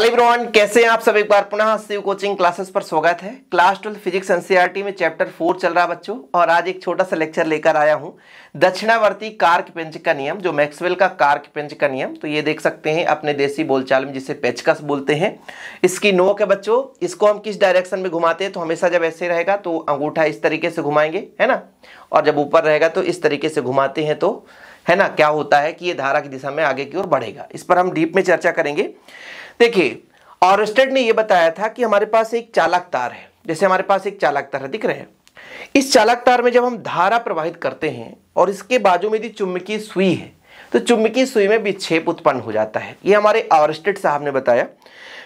Hello everyone कैसे हैं आप सब एक बार पुनः शिव कोचिंग क्लासेस पर स्वागत है क्लास ट्वेल्थ फिजिक्स एनसीईआरटी में चैप्टर फोर चल रहा है बच्चों और आज एक छोटा सा लेक्चर लेकर आया हूं दक्षिणावर्ती कार्क पेंच का नियम जो मैक्सवेल का कार्क पेंच का नियम तो ये देख सकते हैं अपने देसी बोलचाल में जिसे पेचकस बोलते हैं इसकी नोक है बच्चों इसको हम किस डायरेक्शन में घुमाते हैं तो हमेशा जब ऐसे रहेगा तो अंगूठा इस तरीके से घुमाएंगे है ना और जब ऊपर रहेगा तो इस तरीके से घुमाते हैं तो है ना क्या होता है कि ये धारा की दिशा में आगे की ओर बढ़ेगा इस पर हम डीप में चर्चा करेंगे देखिए ऑरस्टेड ने यह बताया था कि हमारे पास एक चालक तार है जैसे हमारे पास एक चालक तार है दिख रहे हैं इस चालक तार में जब हम धारा प्रवाहित करते हैं और इसके बाजू में यदि चुंबकीय सुई है तो चुंबकीय सुई में विक्षेप उत्पन्न हो जाता है ये हमारे ऑरस्टेड साहब ने बताया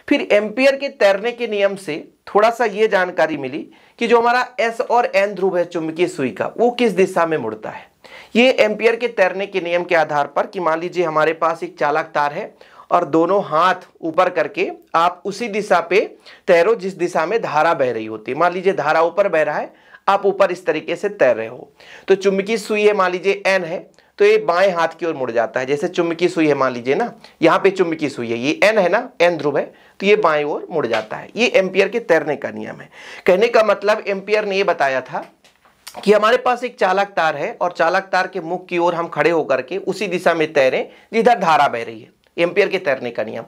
फिर एम्पियर के तैरने के नियम से थोड़ा सा ये जानकारी मिली कि जो हमारा एस और एन ध्रुव है चुम्बकीय सुई का वो किस दिशा में मुड़ता है ये एम्पियर के तैरने के नियम के आधार पर कि मान लीजिए हमारे पास एक चालक तार है और दोनों हाथ ऊपर करके आप उसी दिशा पे तैरो जिस दिशा में धारा बह रही होती है मान लीजिए धारा ऊपर बह रहा है आप ऊपर इस तरीके से तैर रहे हो तो चुंबकीय सुई है मान लीजिए एन है तो ये बाएं हाथ की ओर मुड़ जाता है जैसे चुंबकीय सुई है मान लीजिए ना यहाँ पे चुंबकीय सुई है ये एन है ना एन ध्रुव है तो ये बाएं ओर मुड़ जाता है ये एम्पियर के तैरने का नियम है कहने का मतलब एम्पियर ने ये बताया था कि हमारे पास एक चालक तार है और चालक तार के मुख की ओर हम खड़े होकर के उसी दिशा में तैरें जिधर धारा बह रही है एम्पियर के तैरने का नियम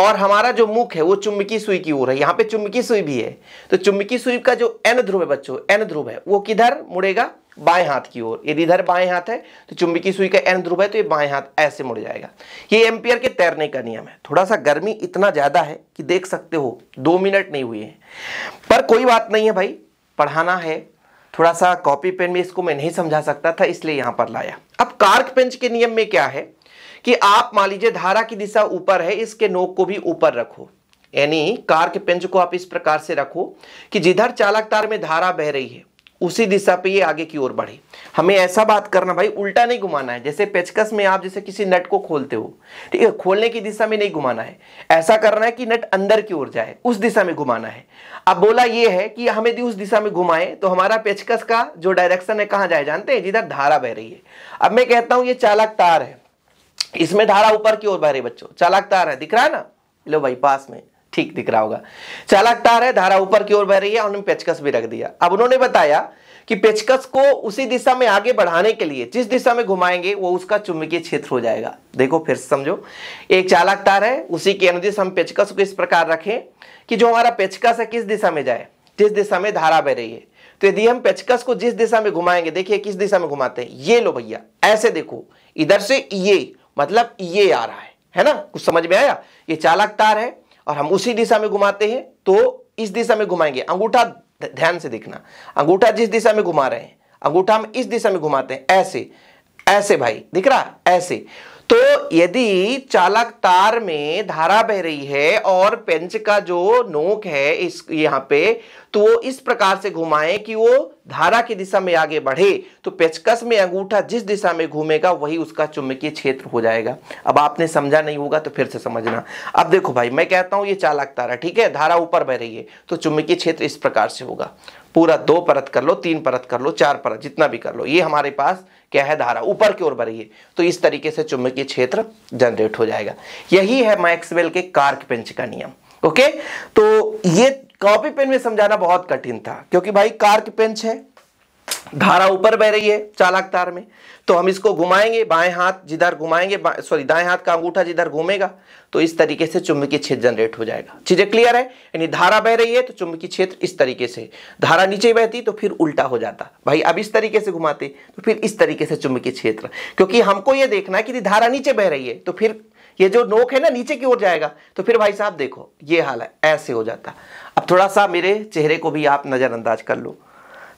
और हमारा जो मुख है वो चुंबकीय सुई की ओर है यहाँ पे चुंबकीय सुई भी है तो चुंबकीय सुई का जो एन ध्रुव है बच्चों एन ध्रुव है वो किधर मुड़ेगा बाएं हाथ की ओर यदि इधर बाएं हाथ है तो चुंबकीय सुई का एन ध्रुव है तो ये बाएं हाथ ऐसे मुड़ जाएगा ये एम्पियर के तैरने का नियम है थोड़ा सा गर्मी इतना ज़्यादा है कि देख सकते हो दो मिनट नहीं हुए हैं पर कोई बात नहीं है भाई पढ़ाना है थोड़ा सा कॉपी पेन में इसको मैं नहीं समझा सकता था इसलिए यहां पर लाया अब कार्क पेंच के नियम में क्या है कि आप मान लीजिए धारा की दिशा ऊपर है इसके नोक को भी ऊपर रखो यानी कार के पेंच को आप इस प्रकार से रखो कि जिधर चालक तार में धारा बह रही है उसी दिशा पे ये आगे की ओर बढ़े हमें ऐसा बात करना भाई उल्टा नहीं घुमाना है जैसे पेचकस में आप जैसे किसी नट को खोलते हो ठीक है खोलने की दिशा में नहीं घुमाना है ऐसा करना है कि नट अंदर की ओर जाए उस दिशा में घुमाना है अब बोला ये है कि हमें यदि उस दिशा में घुमाएं तो हमारा पेचकस का जो डायरेक्शन है कहाँ जाए जानते हैं जिधर धारा बह रही है अब मैं कहता हूँ ये चालक तार है इसमें धारा ऊपर की ओर बह रही बच्चों चालक तार है दिख रहा है ना लो भाई पास में ठीक दिख रहा होगा चालक तार है धारा ऊपर की ओर बह रही है उन्होंने पेचकस भी रख दिया अब उन्होंने बताया कि पेचकस को उसी दिशा में आगे बढ़ाने के लिए जिस दिशा में घुमाएंगे वो उसका चुंबकीय क्षेत्र हो जाएगा देखो फिर समझो एक चालक तार है उसी के अनुदिश हम पेचकस को इस प्रकार रखें कि जो हमारा पेचकस है किस दिशा में जाए जिस दिशा में धारा बह रही है तो यदि हम पेचकस को जिस दिशा में घुमाएंगे देखिए किस दिशा में घुमाते हैं ये लो भैया ऐसे देखो इधर से ये मतलब ये आ रहा है है ना कुछ समझ में आया ये चालक तार है और हम उसी दिशा में घुमाते हैं तो इस दिशा में घुमाएंगे अंगूठा ध्यान से देखना अंगूठा जिस दिशा में घुमा रहे हैं अंगूठा हम इस दिशा में घुमाते हैं ऐसे ऐसे भाई दिख रहा ऐसे तो यदि चालक तार में धारा बह रही है और पेंच का जो नोक है इस यहाँ पे तो वो इस प्रकार से घुमाएं कि वो धारा की दिशा में आगे बढ़े तो पेचकस में अंगूठा जिस दिशा में घूमेगा वही उसका चुंबकीय क्षेत्र हो जाएगा अब आपने समझा नहीं होगा तो फिर से समझना अब देखो भाई मैं कहता हूं ये चालक तारा ठीक है धारा ऊपर बह रही है तो चुंबकीय क्षेत्र इस प्रकार से होगा पूरा दो परत कर लो तीन परत कर लो चार परत जितना भी कर लो ये हमारे पास क्या है धारा ऊपर की ओर बढ़ रही है तो इस तरीके से चुंबकीय क्षेत्र जनरेट हो जाएगा यही है मैक्सवेल के कार्क पेंच का नियम ओके okay? तो ये कॉपी पेन में समझाना बहुत कठिन था क्योंकि भाई कार की पेंच है धारा ऊपर बह रही है चालक तार में तो हम इसको घुमाएंगे बाएं हाथ जिधर घुमाएंगे सॉरी दाएं हाथ का अंगूठा जिधर घूमेगा तो इस तरीके से चुंबकीय क्षेत्र जनरेट हो जाएगा चीजें क्लियर है यानी धारा बह रही है तो चुंबकीय क्षेत्र इस तरीके से धारा नीचे बहती तो फिर उल्टा हो जाता भाई अब इस तरीके से घुमाते तो फिर इस तरीके से चुंबकीय क्षेत्र क्योंकि हमको यह देखना है कि धारा नीचे बह रही है तो फिर ये जो नोक है ना नीचे की ओर जाएगा तो फिर भाई साहब देखो ये हाल है ऐसे हो जाता अब थोड़ा सा मेरे चेहरे को भी आप नज़रअंदाज कर लो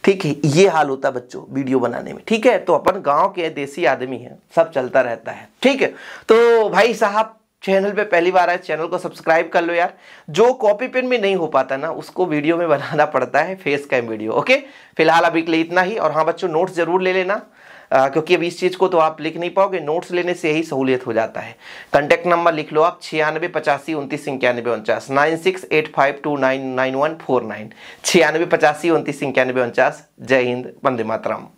ठीक है ये हाल होता बच्चों वीडियो बनाने में ठीक है तो अपन गांव के देसी आदमी हैं सब चलता रहता है ठीक है तो भाई साहब चैनल पे पहली बार आए चैनल को सब्सक्राइब कर लो यार जो कॉपी पेन में नहीं हो पाता ना उसको वीडियो में बनाना पड़ता है फेस कैम वीडियो ओके फिलहाल अभी के लिए इतना ही और हाँ बच्चों नोट्स जरूर ले लेना आ, क्योंकि अब इस चीज़ को तो आप लिख नहीं पाओगे नोट्स लेने से यही सहूलियत हो जाता है कॉन्टैक्ट नंबर लिख लो आप छियानवे पचासी उनतीस इक्यानवे उनचास nine six eight five two nine nine one four nine छियानवे पचासी उनतीस इक्यानवे उनचास जय हिंद वंदे मातराम